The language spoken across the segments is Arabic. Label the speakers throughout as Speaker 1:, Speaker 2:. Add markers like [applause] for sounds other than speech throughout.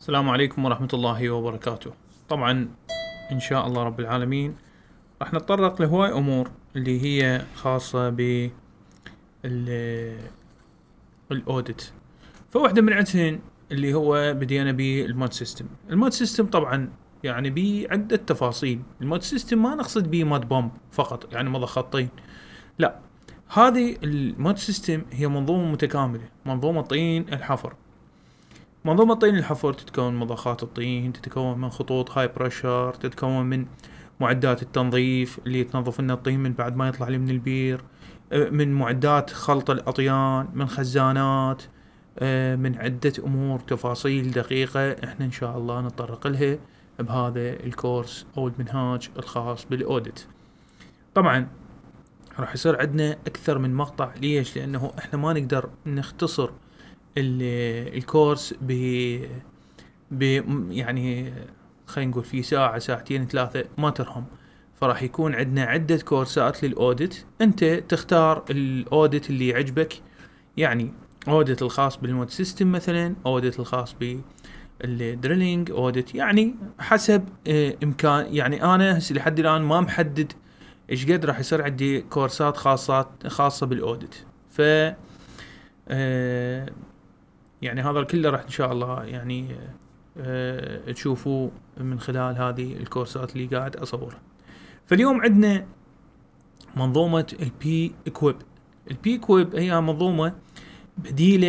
Speaker 1: السلام عليكم ورحمة الله وبركاته طبعا إن شاء الله رب العالمين راح نتطرق لهواي أمور اللي هي خاصة ب الأودت فواحدة من عندهن اللي هو بدينا به المود سيستم المود سيستم طبعا يعني بي عدة تفاصيل المود سيستم ما نقصد بيه مود بومب فقط يعني مضخطين خطين لا هذه المود سيستم هي منظومة متكاملة منظومة طين الحفر منظومة طين الحفر تتكون من مضخات الطين تتكون من خطوط هاي بريشر تتكون من معدات التنظيف اللي تنظف لنا الطين من بعد ما يطلع لي من البير آه، من معدات خلط الأطيان من خزانات آه، من عدة أمور تفاصيل دقيقة احنا إن شاء الله نتطرق لها بهذا الكورس أو المنهاج الخاص بالأوديت طبعا راح يصير عندنا أكثر من مقطع ليش لأنه احنا ما نقدر نختصر الكورس ب ب يعني خلينا نقول في ساعة ساعتين ثلاثة ما ترهم فراح يكون عندنا عدة كورسات للأودت أنت تختار الأودت اللي يعجبك يعني أودت الخاص بالمود سيستم مثلا أودت الخاص بالدريلينج أودت يعني حسب آه، إمكان يعني أنا هسه لحد الآن ما محدد إيش قد راح يصير عندي كورسات خاصات خاصة بالأودت ف آه، يعني هذا كله راح ان شاء الله يعني أه تشوفوه من خلال هذه الكورسات اللي قاعد اصورها فاليوم عندنا منظومة البي كويب البي كويب هي منظومة بديلة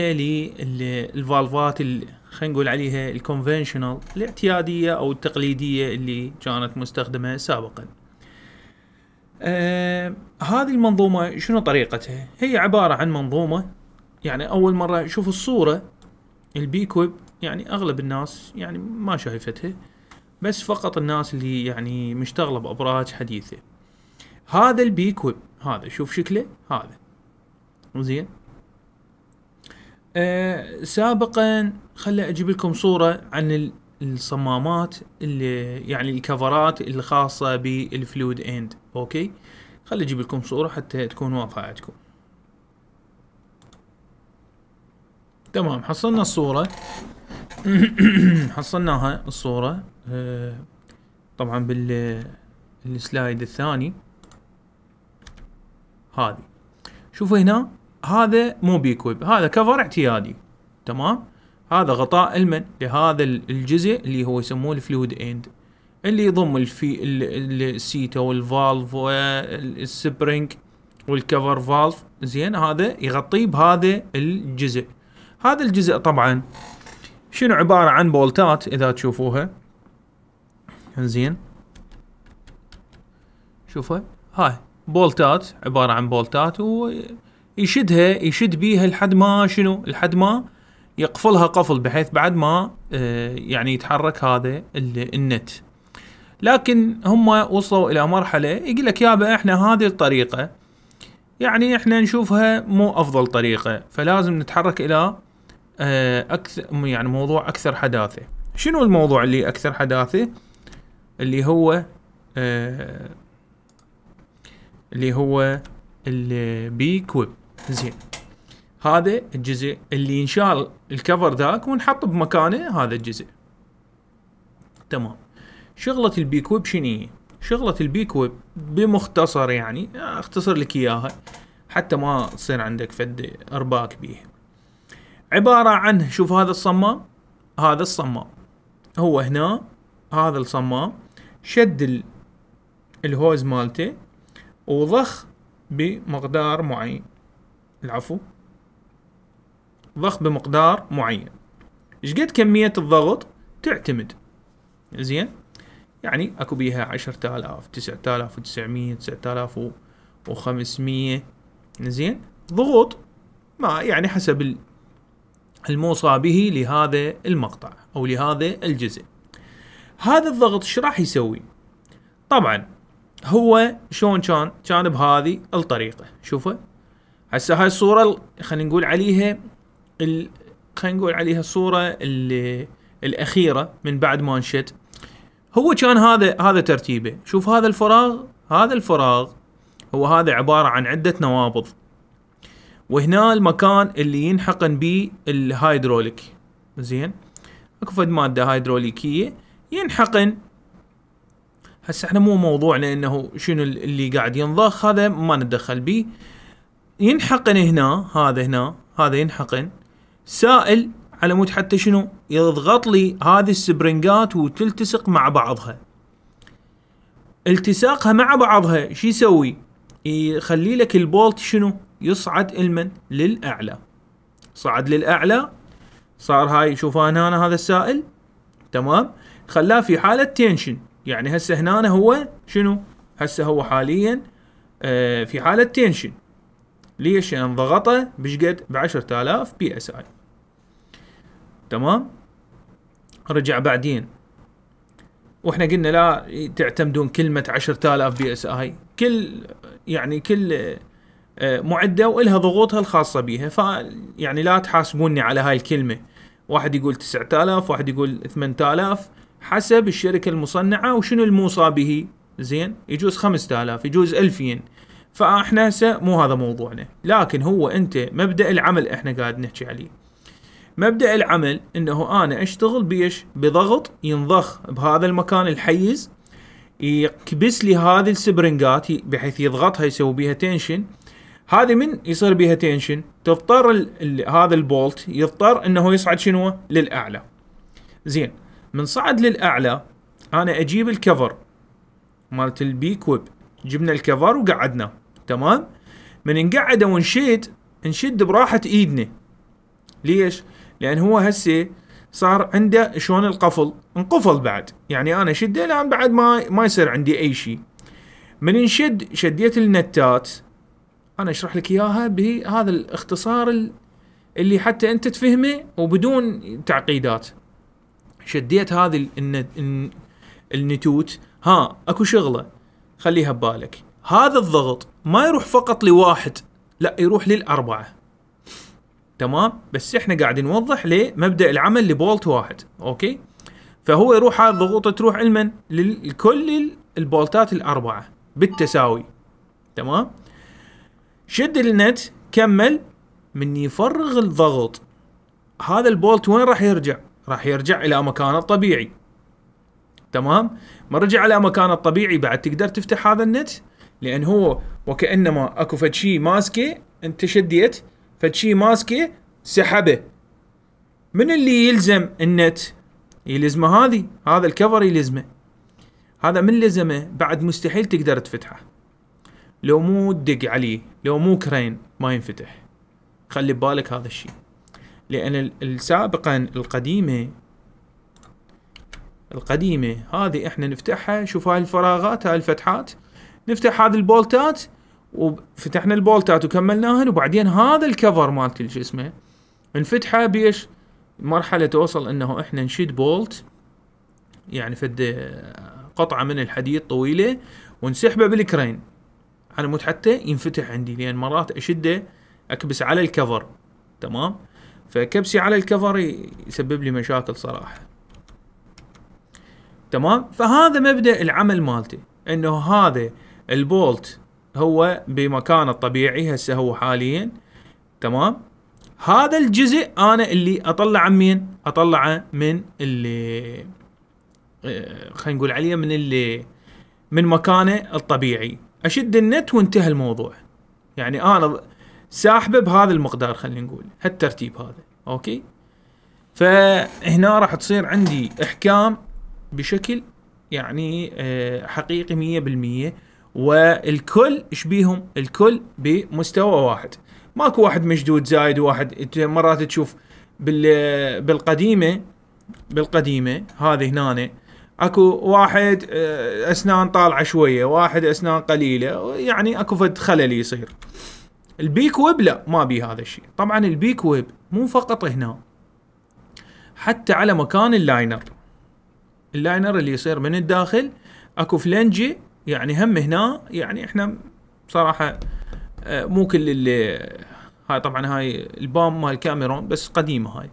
Speaker 1: للفالفات خلينا نقول عليها الكونفنشنال الاعتيادية او التقليدية اللي كانت مستخدمة سابقا آه هذه المنظومة شنو طريقتها هي عبارة عن منظومة يعني اول مرة شوف الصورة البيك ويب يعني اغلب الناس يعني ما شايفتها بس فقط الناس اللي يعني مشتغله بابراج حديثه هذا البيك ويب هذا شوف شكله هذا زين آه سابقا خلي اجيب لكم صوره عن الصمامات اللي يعني الكفرات الخاصه بالفلود اند اوكي خلي اجيب لكم صوره حتى تكون واضحه عندكم تمام حصلنا الصورة [clears throat] حصلناها الصورة آه، طبعا طبعا بالسلايد الثاني هذه شوفوا هنا هذا مو بيكويب هذا كفر اعتيادي تمام هذا غطاء المن لهذا الجزء اللي هو يسموه الفلويد اند اللي يضم الفي السيتا والفالف والسبرينج والكفر فالف زين هذا يغطيه بهذا الجزء هذا الجزء طبعا شنو عبارة عن بولتات اذا تشوفوها زين شوفوا هاي بولتات عبارة عن بولتات ويشدها يشد بيها لحد ما شنو لحد ما يقفلها قفل بحيث بعد ما آه، يعني يتحرك هذا النت لكن هم وصلوا الى مرحله يقول لك يابا احنا هذه الطريقه يعني احنا نشوفها مو افضل طريقه فلازم نتحرك الى آه، اكثر يعني موضوع اكثر حداثه شنو الموضوع اللي اكثر حداثه اللي هو آه، اللي هو البي كويب زين هذا الجزء اللي انشال الكفر ذاك ونحط بمكانه هذا الجزء تمام شغلة البي كويب شنو شغلة البي كويب بمختصر يعني اختصر لك اياها حتى ما تصير عندك فد ارباك بيه عبارة عن شوف هذا الصمام هذا الصمام هو هنا هذا الصمام شد الهوز مالته وضخ بمقدار معين العفو ضخ بمقدار معين قد كمية الضغط تعتمد زين يعني اكو بيها عشرة آلاف تسعة آلاف وتسعمية تسعة آلاف وخمسمية زين ضغوط ما يعني حسب الموصى به لهذا المقطع أو لهذا الجزء هذا الضغط ايش راح يسوي طبعا هو شلون كان كان بهذه الطريقة شوفه هسه هاي الصورة خلينا نقول عليها ال... خلينا نقول عليها الصورة ال... الأخيرة من بعد ما انشد هو كان هذا هذا ترتيبه شوف هذا الفراغ هذا الفراغ هو هذا عبارة عن عدة نوابض وهنا المكان اللي ينحقن به الهيدروليك زين اكو فد ماده هيدروليكيه ينحقن هسه احنا مو موضوعنا انه شنو اللي قاعد ينضخ هذا ما ندخل به ينحقن هنا هذا هنا هذا ينحقن سائل على مود حتى شنو يضغط لي هذه السبرنجات وتلتصق مع بعضها التصاقها مع بعضها شو يسوي يخلي لك البولت شنو يصعد المن للأعلى صعد للأعلى صار هاي شوف انا هنا هذا السائل تمام خلاه في حالة تنشن يعني هسه هنا هو شنو هسه هو حاليا آه، في حالة تنشن ليش لأن ضغطه بشقد ب 10000 بي اس اي تمام رجع بعدين واحنا قلنا لا تعتمدون كلمة 10000 بي اس اي كل يعني كل آه، معده والها ضغوطها الخاصه بيها فيعني لا تحاسبوني على هاي الكلمه واحد يقول 9000 واحد يقول 8000 حسب الشركه المصنعه وشنو الموصى به زين يجوز 5000 يجوز 2000 فاحنا هسه مو هذا موضوعنا لكن هو انت مبدا العمل احنا قاعد نحكي عليه مبدا العمل انه انا اشتغل بيش بضغط ينضخ بهذا المكان الحيز يكبس لي هذه السبرنجات بحيث يضغطها يسوي بيها تنشن هذه من يصير بيها تنشن تضطر الـ الـ هذا البولت يضطر انه يصعد شنو للاعلى زين من صعد للاعلى انا اجيب الكفر مالت البيك ويب جبنا الكفر وقعدنا تمام من نقعده ونشيد نشد براحه ايدنا ليش لان هو هسه صار عنده شلون القفل انقفل بعد يعني انا شده الان بعد ما ما يصير عندي اي شيء من نشد شديت النتات انا اشرح لك اياها بهذا الاختصار اللي حتى انت تفهمه وبدون تعقيدات شديت هذه النتوت ها اكو شغله خليها ببالك هذا الضغط ما يروح فقط لواحد لا يروح للاربعه تمام بس احنا قاعد نوضح لمبدا العمل لبولت واحد اوكي فهو يروح هذه الضغوط تروح لمن لكل البولتات الاربعه بالتساوي تمام شد النت كمل من يفرغ الضغط هذا البولت وين راح يرجع راح يرجع الى مكانه الطبيعي تمام ما رجع على مكانه الطبيعي بعد تقدر تفتح هذا النت لان هو وكانما اكو فد شيء ماسكه انت شديت فد شيء ماسكه سحبه من اللي يلزم النت يلزمه هذه هذا الكفر يلزمه هذا من لزمه بعد مستحيل تقدر تفتحه لو مو تدق عليه لو مو كرين ما ينفتح خلي ببالك هذا الشيء لان سابقا القديمه القديمه هذه احنا نفتحها شوف هاي الفراغات هاي الفتحات نفتح هذه البولتات وفتحنا البولتات وكملناهن وبعدين هذا الكفر مالت شو اسمه نفتحه بيش مرحله توصل انه احنا نشد بولت يعني فد قطعه من الحديد طويله ونسحبه بالكرين على مود حتى ينفتح عندي لان مرات اشده اكبس على الكفر تمام فكبسي على الكفر يسبب لي مشاكل صراحه تمام فهذا مبدا العمل مالتي انه هذا البولت هو بمكانه الطبيعي هسه هو حاليا تمام هذا الجزء انا اللي اطلعه من اطلعه من اللي آه، خلينا نقول عليه من اللي من مكانه الطبيعي اشد النت وانتهى الموضوع يعني انا ساحبه بهذا المقدار خلينا نقول هالترتيب هذا اوكي فهنا راح تصير عندي احكام بشكل يعني آه، حقيقي مية بالمية والكل شبيهم الكل بمستوى واحد ماكو واحد مشدود زايد واحد مرات تشوف بالقديمه بالقديمه هذه هنا اكو واحد آه، اسنان طالعه شويه واحد اسنان قليله يعني اكو فد خلل يصير البيك ويب لا ما بي هذا الشيء طبعا البيك ويب مو فقط هنا حتى على مكان اللاينر اللاينر اللي يصير من الداخل اكو فلنجي يعني هم هنا يعني احنا بصراحه آه، مو كل اللي هاي طبعا هاي البام مال كاميرون بس قديمه هاي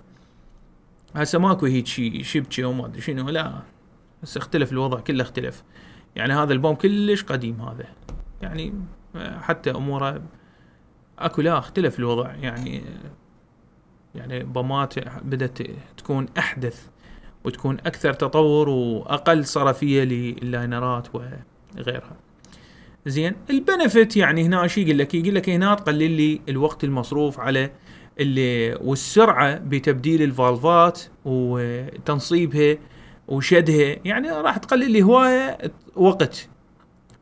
Speaker 1: هسه ماكو هيك شيء شبكه وما ادري شنو لا بس اختلف الوضع كله اختلف يعني هذا البوم كلش قديم هذا يعني آه، حتى اموره اكو لا اختلف الوضع يعني يعني بومات بدت تكون احدث وتكون اكثر تطور واقل صرفيه للاينرات وغيرها زين البنفيت يعني هنا شو يقول لك يقول لك هنا تقلل لي الوقت المصروف على اللي والسرعه بتبديل الفالفات وتنصيبها وشدها يعني راح تقلل لي هوايه وقت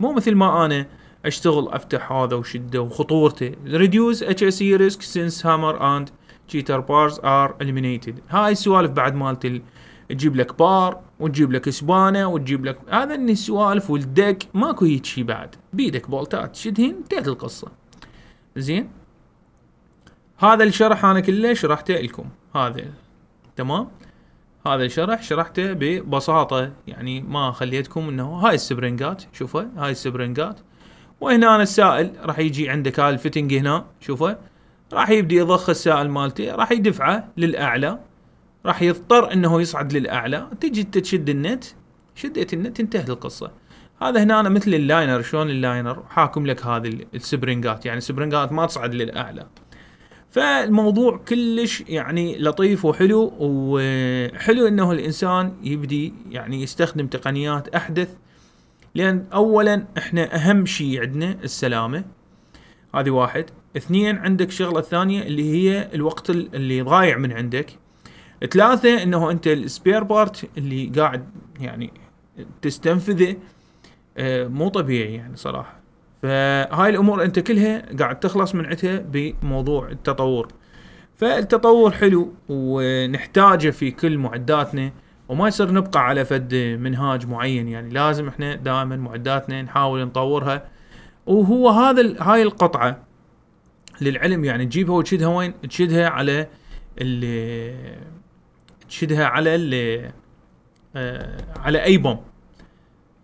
Speaker 1: مو مثل ما انا اشتغل افتح هذا وشده وخطورته ريديوس اتش اس اي ريسك سينس هامر اند تشيتر بارز ار اليمينيتد هاي السوالف بعد مالت تجيب لك بار وتجيب لك سبانه وتجيب لك هذا السوالف والدك ماكو هيك شي بعد بيدك بولتات شدهن انتهت القصه زين هذا الشرح انا كله شرحته لكم هذا تمام هذا الشرح شرحته ببساطة يعني ما خليتكم انه هاي السبرنجات شوفه هاي السبرنجات وهنا أنا السائل راح يجي عندك هاي الفتنج هنا شوفه راح يبدي يضخ السائل مالتي راح يدفعه للأعلى راح يضطر انه يصعد للأعلى تجي تشد النت شديت النت انتهت القصة هذا هنا أنا مثل اللاينر شلون اللاينر حاكم لك هذه السبرنجات يعني السبرنجات ما تصعد للأعلى فالموضوع كلش يعني لطيف وحلو وحلو انه الانسان يبدي يعني يستخدم تقنيات احدث لان اولا احنا اهم شيء عندنا السلامه هذه واحد اثنين عندك شغله ثانيه اللي هي الوقت اللي ضايع من عندك ثلاثة انه انت السبير بارت اللي قاعد يعني تستنفذه آه، مو طبيعي يعني صراحه فهاي الامور انت كلها قاعد تخلص من عتها بموضوع التطور فالتطور حلو ونحتاجه في كل معداتنا وما يصير نبقى على فد منهاج معين يعني لازم احنا دائما معداتنا نحاول نطورها وهو هذا هاي القطعه للعلم يعني تجيبها وتشدها وين تشدها على ال تشدها على ال آه، على اي بوم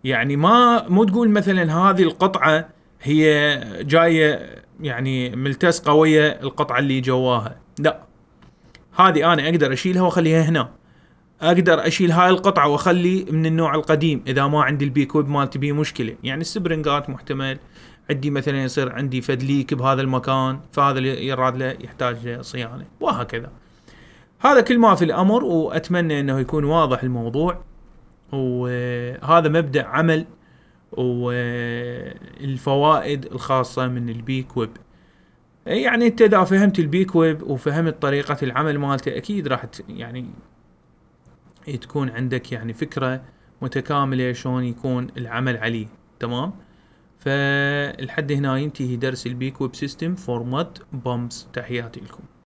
Speaker 1: يعني ما مو تقول مثلا هذه القطعه هي جايه يعني ملتصقه ويا القطعه اللي جواها لا هذه انا اقدر اشيلها واخليها هنا اقدر اشيل هاي القطعه واخلي من النوع القديم اذا ما عندي البيكوب مالتي بيه مشكله يعني السبرنجات محتمل عندي مثلا يصير عندي فدليك بهذا المكان فهذا اللي يراد له يحتاج صيانه وهكذا هذا كل ما في الامر واتمنى انه يكون واضح الموضوع وهذا مبدا عمل والفوائد الخاصة من البيك ويب إيه، يعني انت اذا فهمت البيك ويب وفهمت طريقة العمل مالته اكيد راح يعني تكون عندك يعني فكرة متكاملة شلون يكون العمل عليه تمام فالحد هنا ينتهي درس البيك ويب سيستم فورمات بومبس تحياتي لكم